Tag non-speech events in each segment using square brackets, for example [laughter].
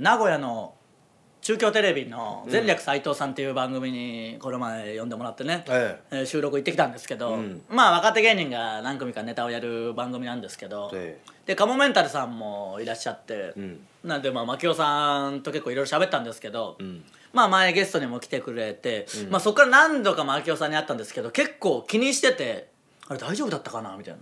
名古屋の中京テレビの「前略斎藤さん」っていう番組にこの前呼んでもらってね、え収録行ってきたんですけど、うん、まあ若手芸人が何組かネタをやる番組なんですけど、え、でカモメンタルさんもいらっしゃって、うん、なんでまあ牧雄さんと結構いろいろ喋ったんですけど、うん、まあ前ゲストにも来てくれて、まあそこから何度か牧雄さんに会ったんですけど結構気にしてて「あれ大丈夫だったかな?」みたいな。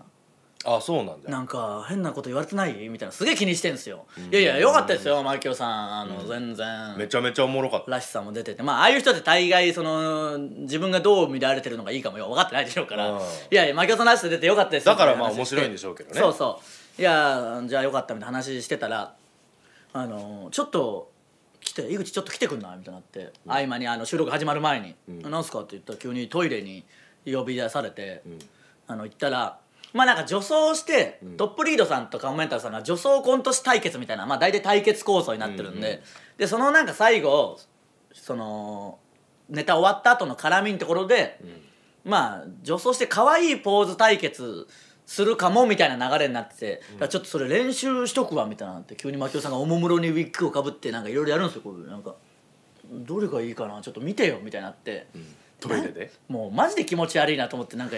あそうなんだなんか変なこと言われてないみたいなすげえ気にしてんですよいやいやよかったですよマキオさんあの、うん、全然めちゃめちゃおもろかったらしさも出ててまあああいう人って大概その自分がどう見られてるのがいいかもよ分かってないでしょうからいやいやマキオさんらしさ出てよかったですよだからまあ面白いんでしょうけどねそうそういやじゃあよかったみたいな話してたらあのちょっと来て「井口ちょっと来てくんなみたいになって、うん、合間にあの収録始まる前に「うん、なんすか?」って言ったら急にトイレに呼び出されて、うん、あの行ったら「まあなんか女装して、トップリードさんとかモメンタルさんが女装コント師対決みたいな、まあ、大体対決構想になってるんで、うんうん、でそのなんか最後そのネタ終わった後の絡みんところで、うん、まあ女装して可愛いポーズ対決するかもみたいな流れになってて、うん、ちょっとそれ練習しとくわみたいなって急に槙尾さんがおもむろにウィッグをかぶってなんかいろいろやるんですよこういうなんかどれがいいかなちょっと見てよみたいなって。うんトイレでもうマジで気持ち悪いなと思ってなんか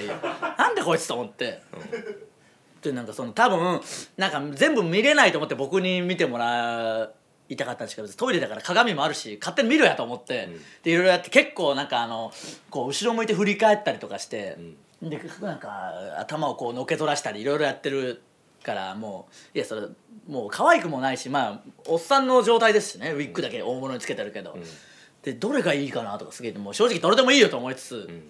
なんでこいつと思って、うん、でなんかその多分なんか全部見れないと思って僕に見てもらいたかったんですけどトイレだから鏡もあるし勝手に見ろやと思って、うん、でいろいろやって結構なんかあのこう後ろ向いて振り返ったりとかして、うん、でなんか頭をこうのけ取らしたりいろいろやってるからもういやそれもう可愛くもないしまあおっさんの状態ですしねウィッグだけ大物につけてるけど。うんでどれがいいかなとかすげえもう正直どれでもいいよと思いつつ、うん、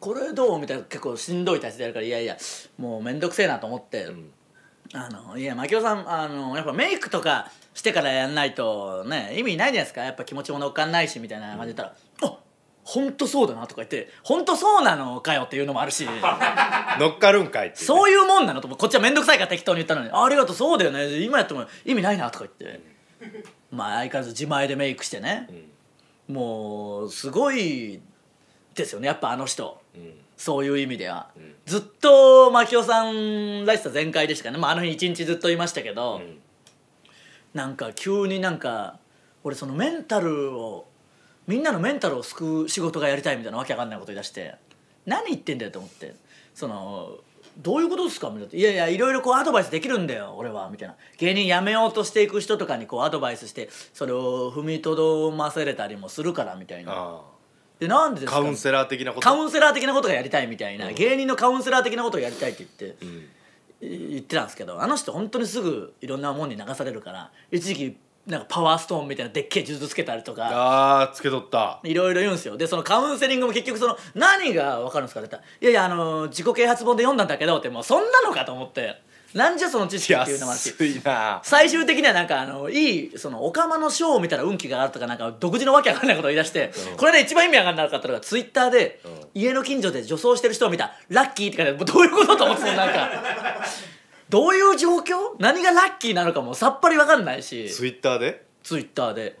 これどうみたいな結構しんどい体勢でやるからいやいやもう面倒くせえなと思って、うん、あのいや槙尾さんあのやっぱメイクとかしてからやんないとね意味ないじゃないですかやっぱ気持ちも乗っかんないしみたいな感じで言ったら「うん、あ本当そうだな」とか言って「本当そうなのかよ」っていうのもあるし [laughs] 乗っかるんかいって、ね、そういうもんなのとこっちは面倒くさいから適当に言ったのに「ありがとうそうだよね今やっても意味ないな」とか言って、まあ相変わらず自前でメイクしてね。うんもうすごいですよねやっぱあの人、うん、そういう意味では、うん、ずっと牧雄さんらしさ全開でしたね、まあ、あの日一日ずっといましたけど、うん、なんか急になんか俺そのメンタルをみんなのメンタルを救う仕事がやりたいみたいなわけわかんないこと言い出して何言ってんだよと思ってそのどういうことですか?」みたいな「いやいやいろいろこうアドバイスできるんだよ俺は」みたいな芸人辞めようとしていく人とかにこうアドバイスしてそれを踏みとどませれたりもするからみたいな。でなんでですかカウンセラー的なことカウンセラー的なことがやりたいみたいな、うん、芸人のカウンセラー的なことをやりたいって言って、うん、言ってたんですけどあの人本当にすぐいろんなもんに流されるから一時期なんかパワーストーンみたいなでっけえ術つけたりとかあーつけとったいろいろ言うんですよでそのカウンセリングも結局その何が分かるんですかって言ったら「いやいやあのー自己啓発本で読んだんだけど」ってもうそんなのかと思ってなんじゃその知識っていうのもあるし最終的にはなんかあのいいそのオカマのショーを見たら運気があるとかなんか独自のわけわかんないことを言い出して、これで一番意味わかんなかったのがツイッターで、家の近所で女装してる人を見た「ラッキー」って書いてどういうことと思ってたのなんかどういう状況何がラッキーなのかもさっぱり分かんないしツイッターでツイッターで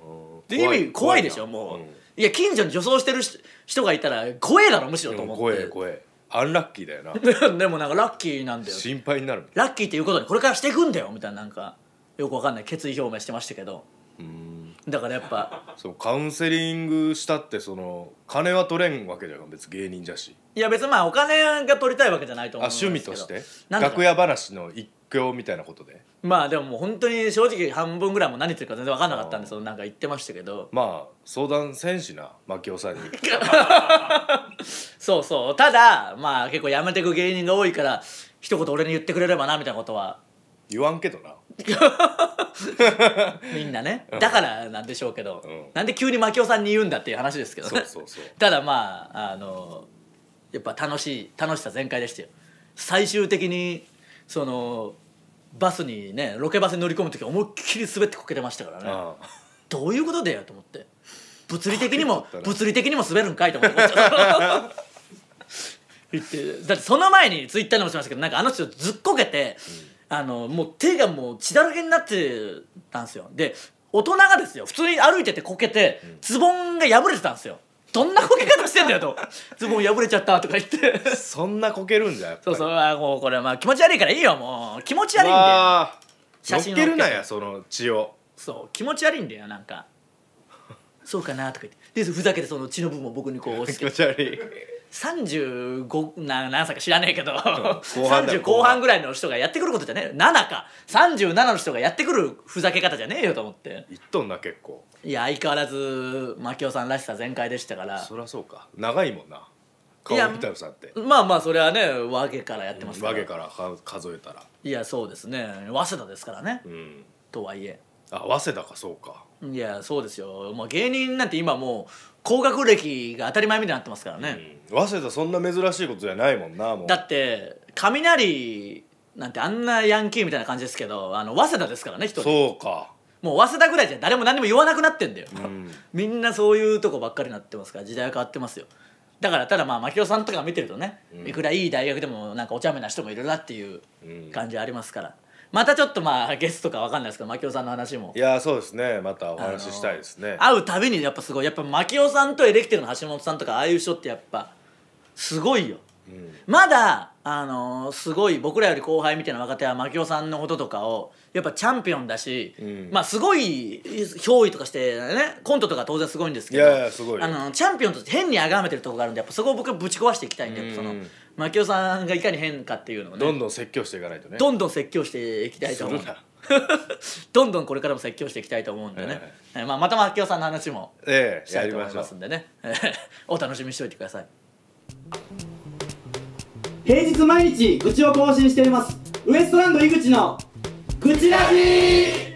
で意味怖いでしょもう、うんいや近所に女装してる人がいたら怖えだろむしろと思って怖え怖えアンラッキーだよな [laughs] でもなんかラッキーなんだよ心配になるラッキーっていうことにこれからしていくんだよみたいななんかよくわかんない決意表明してましたけどうんだからやっぱそのカウンセリングしたってその金は取れんわけじゃん別芸人じゃしいや別にまあお金が取りたいわけじゃないと思うんです趣けど味として楽屋話の一興みたいなことでまあでももう本当に正直半分ぐらいもう何言ってるか全然分かんなかったんでそのなんか言ってましたけどまあ相談せんしな牧雄さんに [laughs] そうそうただまあ結構やめてく芸人が多いから一言俺に言ってくれればなみたいなことは言わんけどな [laughs] みんなねだからなんでしょうけど、うん、なんで急に牧雄さんに言うんだっていう話ですけどね [laughs] ただまああのやっぱ楽しい楽しさ全開でしたよ最終的にそのバスにねロケバスに乗り込む時思いっきり滑ってこけてましたからねああどういうことだよと思って物理的にも物理的にも滑るんかいと思って [laughs] だってその前にツイッターでもしましたけどなんかあの人ずっこけて、うんあのもう手がもう血だらけになってたんですよで大人がですよ普通に歩いててこけてズボンが破れてたんですよどんなこけ方してんだよと [laughs] ズボン破れちゃったとか言ってそんなこけるんじゃそうそうあもうこれまあ気持ち悪いからいいよもう気持ち悪いんだよ写真っけるなやその血をそう気持ち悪いんだよなんかそうかなとか言ってでふざけてその血の部分を僕にこう [laughs] 気持ち悪い35な何歳か知らねえけど、後半30後半ぐらいの人がやってくることじゃねえ7か37の人がやってくるふざけ方じゃねえよと思っていっとんな結構いや相変わらず牧雄さんらしさ全開でしたからそりゃそうか長いもんな顔見たよさってまあまあそれはね和毛からやってますから、和から数えたらいやそうですね早稲田ですからね、うん、とはいえあ早稲田かそうかいやそうですよ、まあ、芸人なんて今もう高学歴が当たり前みたいになってますからね、うん、早稲田そんな珍しいことじゃないもんなもうだって雷なんてあんなヤンキーみたいな感じですけどあの早稲田ですからね人そうかもう早稲田ぐらいじゃ誰も何も言わなくなってんだよ、うん、[laughs] みんなそういうとこばっかりになってますから時代は変わってますよだからただまあ牧野さんとか見てるとね、うん、いくらいい大学でもなんかお茶目な人もいるなっていう感じありますから、うんまたちょっとまあゲストかわかんないですけど牧雄さんの話もいやそうですねまたお話ししたいですね、会うたびにやっぱすごいやっぱ牧雄さんとエレキテルの橋本さんとかああいう人ってやっぱすごいよ、うん、まだあのすごい僕らより後輩みたいな若手は槙尾さんのこととかをやっぱチャンピオンだし、うん、まあすごい憑依とかしてねコントとか当然すごいんですけどあのチャンピオンとして変にあがめてるとこがあるんでやっぱそこを僕はぶち壊していきたいんで、うん、その槙尾さんがいかに変かっていうのをねどんどん説教していかないとねどんどん説教していきたいと思う [laughs] どんどんこれからも説教していきたいと思うんでね、えー、まあ、また槙尾さんの話もしたいと思いますんでね、えー、[laughs] お楽しみにしておいてください。平日毎日愚痴を更新していますウエストランド井口の愚痴ラジー